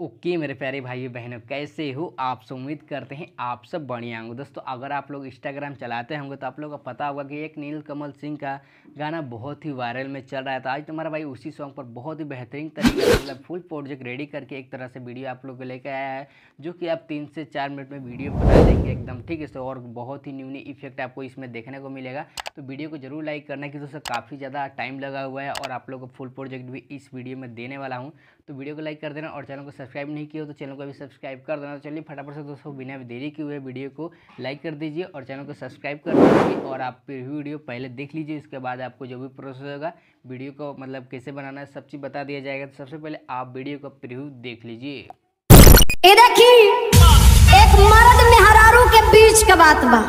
okay मेरे प्यारे भाई बहनों कैसे हो आप सब उम्मीद करते हैं आप सब बढ़िया होंगे दोस्तों अगर आप लोग इंस्टाग्राम चलाते होंगे तो आप लोगों का पता होगा कि एक नील कमल सिंह का गाना बहुत ही वायरल में चल रहा है तो आज तुम्हारा भाई उसी सॉन्ग पर बहुत ही बेहतरीन तरीके से मतलब फुल प्रोजेक्ट रेडी करके एक तरह से वीडियो आप लोग को लेकर आया है जो कि आप तीन से चार मिनट में वीडियो बना देंगे एकदम ठीक है सो तो और बहुत ही न्यू इफेक्ट आपको इसमें देखने को मिलेगा तो वीडियो को जरूर लाइक करना क्योंकि दोस्तों काफ़ी ज़्यादा टाइम लगा हुआ है और आप लोग को फुल प्रोजेक्ट भी इस वीडियो में देने वाला हूँ तो वीडियो को लाइक कर देना और चैनल को सब्सक्राइब नहीं किया हो तो चैनल को अभी सब्सक्राइब कर देना तो चलिए फटाफट से दोस्तों बिना देरी के हुए वीडियो को लाइक कर दीजिए और चैनल को सब्सक्राइब कर दीजिए और आप वीडियो पहले देख लीजिए उसके बाद आपको जो भी प्रोसेस होगा वीडियो को मतलब कैसे बनाना है सब चीज़ बता दिया जाएगा तो सबसे पहले आप वीडियो का प्रिव्यू देख लीजिए देखिए एक मर्द मेहरारू के बीच का बात बा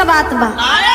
के बात बा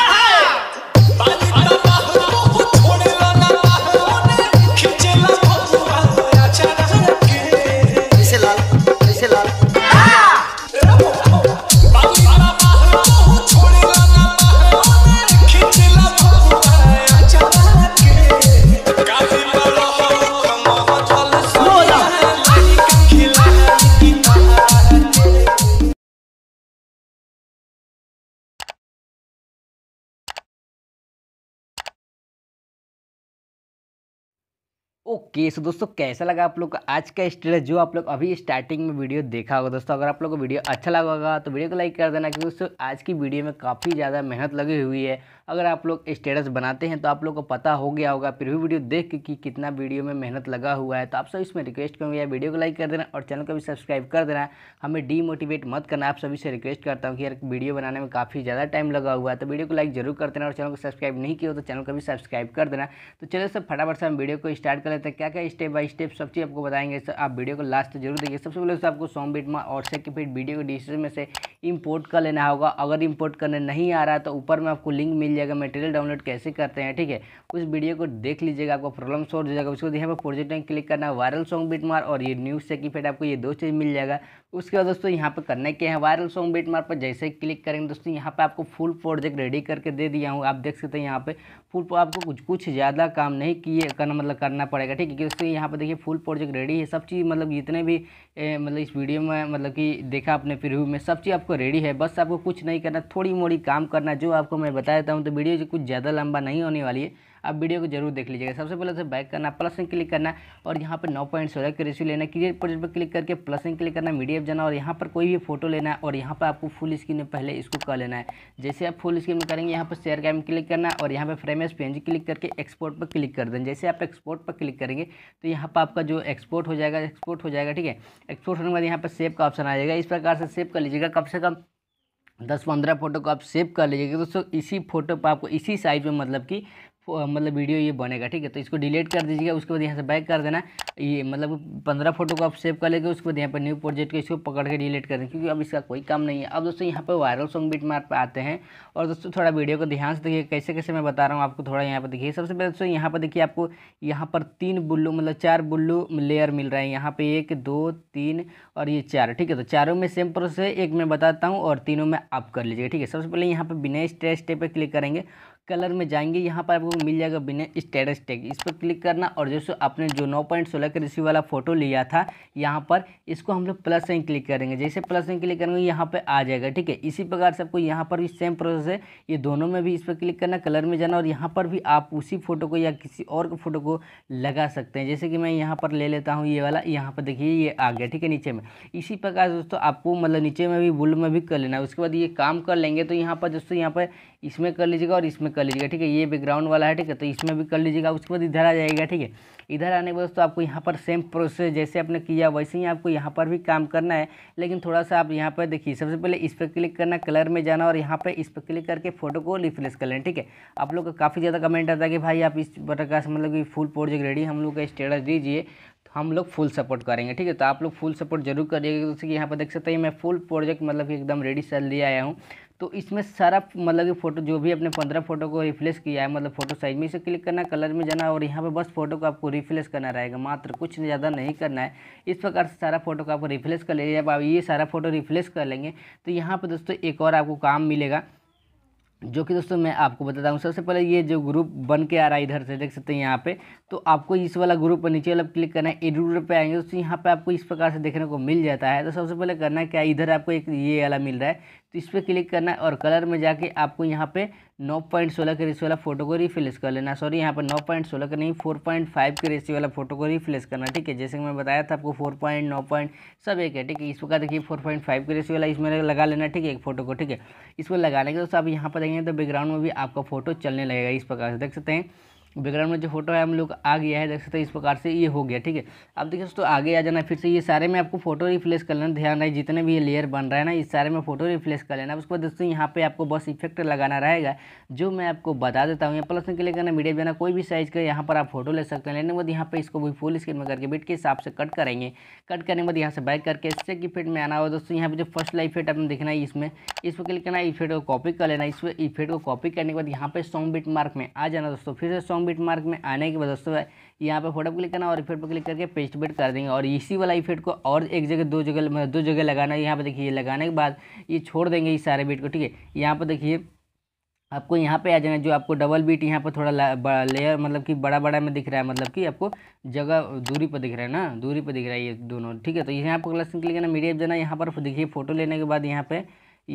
ओके okay, सो so दोस्तों कैसा लगा आप लोग का आज का स्टेटस जो आप लोग अभी स्टार्टिंग में वीडियो देखा होगा दोस्तों अगर आप लोग को वीडियो अच्छा लगा होगा तो वीडियो को लाइक कर देना क्योंकि दोस्तों आज की वीडियो में काफ़ी ज़्यादा मेहनत लगी हुई है अगर आप लोग स्टेटस बनाते हैं तो आप लोग को पता हो गया होगा फिर भी वीडियो देख के कि कितना वीडियो में मेहनत लगा हुआ है तो आप सब इसमें रिक्वेस्ट करूँगा वीडियो को लाइक कर देना और चैनल को भी सब्सक्राइब कर देना हमें डीमोटिवेट मत करना आप सभी से रिक्वेस्ट करता हूँ कि यार वीडियो बनाने में काफ़ी ज़्यादा टाइम लगा हुआ है तो वीडियो को लाइक जरूर कर देना और चैनल को सब्सक्राइब नहीं किया तो चैनल को भी सब्सक्राइब कर देना तो चलो सब फटाफट से हम वीडियो को स्टार्ट कर रहता है क्या क्या स्टेप बाई स्टेप सब चीज़ आपको बताएंगे सर आप वीडियो को लास्ट तक जरूर देखिए सबसे पहले दोस्तों आपको बीट बिटमा और से कि वीडियो को डिस्क्रिप्शन में से इंपोर्ट कर लेना होगा अगर इंपोर्ट करने नहीं आ रहा तो ऊपर में आपको लिंक मिल जाएगा मटेरियल डाउनलोड कैसे करते हैं ठीक है उस वीडियो को देख लीजिएगा आपको प्रॉब्लम सॉल्व हो जाएगा उसको यहाँ पर प्रोजेक्ट में क्लिक करना है वायरल सॉन्ग बीट मार और ये न्यूज़ से कि आपको ये दो चीज़ मिल जाएगा उसके बाद दोस्तों यहाँ पर करने के हैं वायरल सॉन्ग बीट मार पर जैसे ही क्लिक करेंगे दोस्तों यहाँ पर आपको फुल प्रोजेक्ट रेडी करके दे दिया हूँ आप देख सकते हैं यहाँ पर फुल आपको कुछ कुछ ज़्यादा काम नहीं किए करना मतलब करना पड़ेगा जाएगा ठीक है दोस्तों यहाँ पर देखिए फुल प्रोजेक्ट रेडी है सब चीज़ मतलब जितने भी ए, मतलब इस वीडियो में मतलब कि देखा आपने रिव्यू में सब चीज़ आपको रेडी है बस आपको कुछ नहीं करना थोड़ी मोड़ी काम करना जो आपको मैं बता देता हूँ तो वीडियो कुछ ज़्यादा लंबा नहीं होने वाली है आप वीडियो को जरूर देख लीजिएगा सबसे पहले से तो बैक करना प्लस में क्लिक करना और यहाँ पर नौ पॉइंट सोलह के रेशियो लेना क्रिएट प्रोजेक्ट पर क्लिक करके प्लस में क्लिक करना मीडिया जाना और यहाँ पर कोई भी फोटो लेना है और यहाँ पर आपको फुल स्क्रीन में पहले इसको कर लेना है जैसे आप फुल स्क्रीन में करेंगे यहाँ पर शेयर कैम क्लिक करना और यहाँ पर फ्रेम एस पी क्लिक करके एक्सपोर्ट पर क्लिक कर देना जैसे आप एक्सपोर्ट पर क्लिक करेंगे तो यहाँ पर आपका जो एक्सपोर्ट हो जाएगा एक्सपोर्ट हो जाएगा ठीक है एक्सपोर्ट होने के बाद यहाँ पर सेव का ऑप्शन आ जाएगा इस प्रकार से सेव कर लीजिएगा कम से कम दस पंद्रह फोटो को आप सेव कर लीजिएगा दोस्तों इसी फोटो पर आपको इसी साइज़ में मतलब कि मतलब वीडियो ये बनेगा ठीक है तो इसको डिलीट कर दीजिएगा उसके बाद यहाँ से बैक कर देना ये मतलब पंद्रह फोटो को आप सेव कर लेंगे उसके बाद यहाँ पर न्यू प्रोजेक्ट को इसको पकड़ के डिलीट कर दें क्योंकि अब इसका कोई काम नहीं है अब दोस्तों यहाँ पर वायरल सॉन्ग बीट मार पर आते हैं और दोस्तों थोड़ा वीडियो को ध्यान से देखिए कैसे कैसे मैं बता रहा हूँ आपको थोड़ा यहाँ पर देखिए सबसे पहले दोस्तों यहाँ पर देखिए आपको यहाँ पर तीन बुल्लू मतलब चार बुल्लू लेयर मिल रहा है यहाँ पर एक दो तीन और ये चार ठीक है तो चारों में सेम प्रोसेस है एक मैं बताता हूँ और तीनों में आप कर लीजिएगा ठीक है सबसे पहले यहाँ पर बिना स्ट्रेस स्टेप पर क्लिक करेंगे कलर में जाएंगे यहाँ पर आपको मिल जाएगा बिना स्टेटस टैग इस पर क्लिक करना और जैसे आपने जो नौ पॉइंट सोलह के रिसीव वाला फ़ोटो लिया था यहाँ पर इसको हम लोग प्लस एन क्लिक करेंगे जैसे प्लस साइन क्लिक करेंगे यहाँ पर आ जाएगा ठीक है इसी प्रकार से आपको यहाँ पर भी सेम प्रोसेस है ये दोनों में भी इस पर क्लिक करना कलर में जाना और यहाँ पर भी आप उसी फ़ोटो को या किसी और फ़ोटो को लगा सकते हैं जैसे कि मैं यहाँ पर ले लेता हूँ ये वाला यहाँ पर देखिए ये आ गया ठीक है नीचे में इसी प्रकार दोस्तों आपको मतलब नीचे में भी बुल में भी कर लेना है उसके बाद ये काम कर लेंगे तो यहाँ पर दोस्तों यहाँ पर इसमें कर लीजिएगा और इसमें कर लीजिएगा ठीक है ये बैकग्राउंड वाला है ठीक है तो इसमें भी कर लीजिएगा उसके बाद इधर आ जाएगा ठीक है इधर आने के बाद तो आपको यहाँ पर सेम प्रोसेस जैसे आपने किया वैसे ही आपको यहाँ पर भी काम करना है लेकिन थोड़ा सा आप यहाँ पर देखिए सबसे पहले इस पर क्लिक करना कलर में जाना और यहाँ पर इस पर क्लिक करके फोटो को रिफ्रेश कर लेना ठीक है आप लोग का काफ़ी ज़्यादा कमेंट आता है कि भाई आप इस प्रकार मतलब कि फुल प्रोजेक्ट रेडी हम लोग का स्टेटस दीजिए तो हम लोग फुल सपोर्ट करेंगे ठीक है तो आप लोग फुल सपोर्ट जरूर करिएगा जैसे कि यहाँ पर देख सकते हैं मैं फुल प्रोजेक्ट मतलब कि एकदम रेडी सेल दिया आया हूँ तो इसमें सारा मतलब कि फ़ोटो जो भी अपने पंद्रह फोटो को रिफ्लेश किया है मतलब फ़ोटो साइज में इसे क्लिक करना कलर में जाना और यहाँ पे बस फोटो को आपको रिफ्लेश करना रहेगा मात्र कुछ ज़्यादा नहीं करना है इस प्रकार से सारा फोटो को आपको रिफ्लेश कर लेंगे जब आप ये सारा फोटो रिफ्लेश कर लेंगे तो यहाँ पर दोस्तों एक और आपको काम मिलेगा जो कि दोस्तों मैं आपको बताता हूँ सबसे पहले ये जो ग्रुप बन के आ रहा है इधर से देख सकते हैं यहाँ पे तो आपको इस वाला ग्रुप पर नीचे वाला क्लिक करना है एडिटर पे आएंगे दोस्तों यहाँ पे आपको इस प्रकार से देखने को मिल जाता है तो सबसे पहले करना क्या इधर आपको एक ये वाला मिल रहा है तो इस पर क्लिक करना है और कलर में जाके आपको यहाँ पे 9.16 के रेशियो वाला फोटो को रिफ्लेस कर लेना सॉरी यहाँ पर 9.16 का नहीं 4.5 के रेशियो वाला फोटो को रिफ्लेस करना ठीक है जैसे कि मैं बताया था आपको फोर पॉइंट नौ पॉइंट सब एक है ठीक है इस प्रकार देखिए 4.5 के रेशियो वाला इसमें लगा लेना ठीक है एक फोटो को ठीक है इसको लगाने के दोस्तों आप यहाँ पर देखेंगे तो बैकग्राउंड में भी आपका फोटो चलने लगेगा इस प्रकार से देख सकते हैं बैकग्राउंड में जो फोटो है हम लोग आ गया है देख सकते हैं इस प्रकार से ये हो गया ठीक है अब देखिए दोस्तों आगे आ जाना फिर से ये सारे में आपको फोटो रिफ्लेस कर लेना ध्यान रहे जितने भी ये लेयर बन रहा है ना इस सारे में फोटो रिफ्लेस कर लेना उसके बाद दोस्तों यहाँ पे आपको बस इफेक्ट लगाना रहेगा जो मैं आपको बता देता हूँ प्लस में क्लिक करना मीडियम बना कोई भी साइज का यहाँ पर आप फोटो ले सकते हैं लेने के बाद यहाँ पर इसको भी फुल स्क्रीन में करके बिट के हिसाब से कट करेंगे कट करने के बाद यहाँ से बैक करके स्टेक इफेक्ट में आना हो दोस्तों यहाँ पर जो फर्स्ट लाइफ इफेक्ट आपने देखना है इसमें इस पर क्लिक करना इफेक्ट को कॉपी कर लेना इस इफेक्ट को कॉपी करने के बाद यहाँ पर सॉन्ग बीट मार्क में आ जाना दोस्तों फिर से सॉन्ग बिट मार्क में आने के बाद दोस्तों यहाँ पर फोटो क्लिक करना और इफेक्ट पर क्लिक करके पेस्ट बेट कर देंगे और इसी वाला इफेक्ट को और एक जगह दो जगह मतलब दो जगह लगाना यहाँ पर देखिए लगाने के बाद ये छोड़ देंगे इस सारे बीट को ठीक है यहाँ पर देखिए आपको यहाँ पे आ जाना जो आपको डबल बीट यहाँ पर थोड़ा लेयर मतलब कि बड़ा बड़ा में दिख रहा है मतलब कि आपको जगह दूरी पर दिख रहा है ना दूरी पर दिख रहा है ये दोनों ठीक है तो यहाँ पर क्लस क्लिक करना मीडिया जाना यहाँ पर देखिए फोटो लेने के बाद यहाँ पे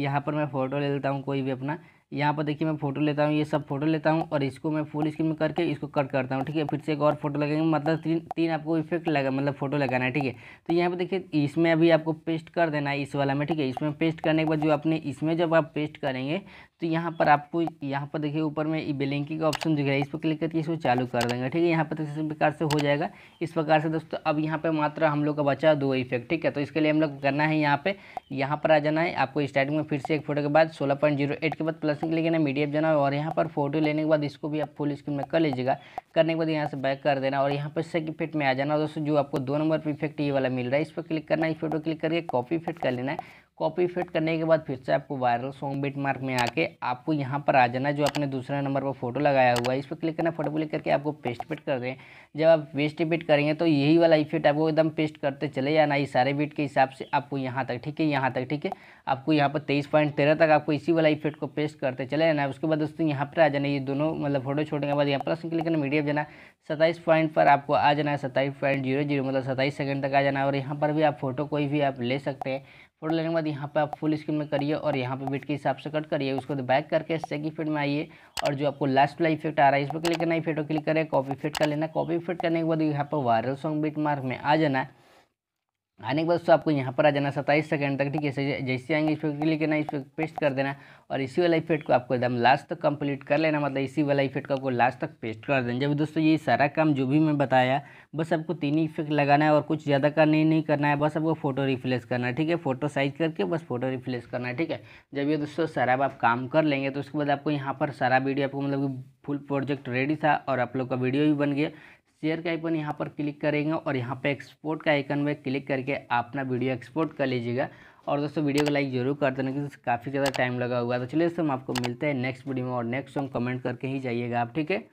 यहाँ पर मैं फ़ोटो ले लेता हूँ कोई भी अपना यहाँ पर देखिए मैं फोटो लेता हूँ ये सब फोटो लेता हूँ और इसको मैं फुल स्क्रीन में करके इसको कट करता हूँ ठीक है फिर से एक और फोटो लगेंगे मतलब तीन तीन आपको इफेक्ट लगा मतलब फोटो लगाना है ठीक है तो यहाँ पर देखिए इसमें अभी आपको पेस्ट कर देना है इस वाला में ठीक है इसमें पेस्ट करने के बाद जो आपने इसमें जब आप पेस्ट करेंगे तो यहाँ पर आपको यहाँ पर देखिए ऊपर में बेलिंकी का ऑप्शन दिख रहा है इस पर क्लिक करके इसको चालू कर देंगे ठीक है यहाँ पर इस तो प्रकार से हो जाएगा इस प्रकार से दोस्तों अब यहाँ पे मात्र हम लोग का बचा दो इफेक्ट ठीक है तो इसके लिए हम लोग करना है यहाँ पे यहाँ पर आ जाना है आपको स्टार्टिंग में फिर से एक फोटो के बाद सोलह पॉइंट जीरो एट के बाद प्लस में क्लिक करना जाना और यहाँ पर फोटो लेने के बाद इसको भी आप फुल स्क्रीन में कर लीजिएगा करने के बाद यहाँ से बैक कर देना और यहाँ पर सेक इफेक्ट में आ जाना दोस्तों जो आपको दो नंबर पर इफेक्ट ये वाला मिल रहा है इस पर क्लिक करना है इस फोटो क्लिक करके कॉपी इफेक्ट कर लेना है कॉपी फिट करने के बाद फिर से आपको वायरल सॉन्ग बिट मार्क में आके आपको यहाँ पर आ जाना जो आपने दूसरे नंबर पर फोटो लगाया हुआ है इस पर क्लिक करना फोटो क्लिक करके आपको पेस्ट पिट कर दें जब आप पेस्ट पिट करेंगे तो यही वाला इफेक्ट आपको एकदम पेस्ट करते चले जाना ये सारे बिट के हिसाब से आपको यहाँ तक ठीक है यहाँ तक ठीक है आपको यहाँ पर तेईस पॉइंट तेरह तक आपको इसी वाला इफेक्ट को पेस्ट करते चले जाना है उसके बाद दोस्तों यहाँ पर आ जाना ये दोनों मतलब फोटो छोड़ने के बाद यहाँ प्लस क्लिक करना मीडिया जाना सत्ताईस पॉइंट पर आपको आ जाना है सत्ताईस पॉइंट जीरो जीरो मतलब सत्ताईस सेकंड तक आ जाना है और यहाँ पर भी आप फोटो कोई भी आप ले सकते हैं फोटो लेने के बाद यहाँ पे आप फुल स्क्रीन में करिए और यहाँ पे बिट के हिसाब से कट करिए उसको बैक तो करके सेकी फिट में आइए और जो आपको लास्ट वाला इफेक्ट आ रहा है इस पर क्लिक करना इफेक्ट को क्लिक करें कॉपी फिट कर लेना कॉपी फिट करने के बाद यहाँ पर वायरल सॉन्ग बिट मार्क में आ जाना है आने के बाद दोस्तों आपको यहाँ पर आ जाना सत्ताईस सेकंड तक ठीक है जैसे आएंगे इस पर क्लिक करना इस पर पेस्ट कर देना और इसी वाला इफेक्ट को आपको एकदम लास्ट तक कंप्लीट कर लेना मतलब इसी वाला इफेक्ट को आपको लास्ट तक पेस्ट कर देना जब दोस्तों ये सारा काम जो भी मैं बताया बस आपको तीन ही इफेक्ट लगाना है और कुछ ज़्यादा का नहीं नहीं करना है बस आपको फोटो रिफ्लेस करना है ठीक है फोटो साइज करके बस फोटो रिफ्लेस करना है ठीक है जब ये दोस्तों सारा आप काम कर लेंगे तो उसके बाद आपको यहाँ पर सारा वीडियो आपको मतलब फुल प्रोजेक्ट रेडी था और आप लोग का वीडियो भी बन गया शेयर का आइकन यहाँ पर क्लिक करेंगे और यहाँ पर एक्सपोर्ट का आइकन में क्लिक करके अपना वीडियो एक्सपोर्ट कर लीजिएगा और दोस्तों वीडियो को लाइक जरूर कर देना क्योंकि काफ़ी ज़्यादा टाइम लगा हुआ है तो चलिए दोस्तों हम आपको मिलते हैं नेक्स्ट वीडियो में और नेक्स्ट हम कमेंट करके ही जाइएगा आप ठीक है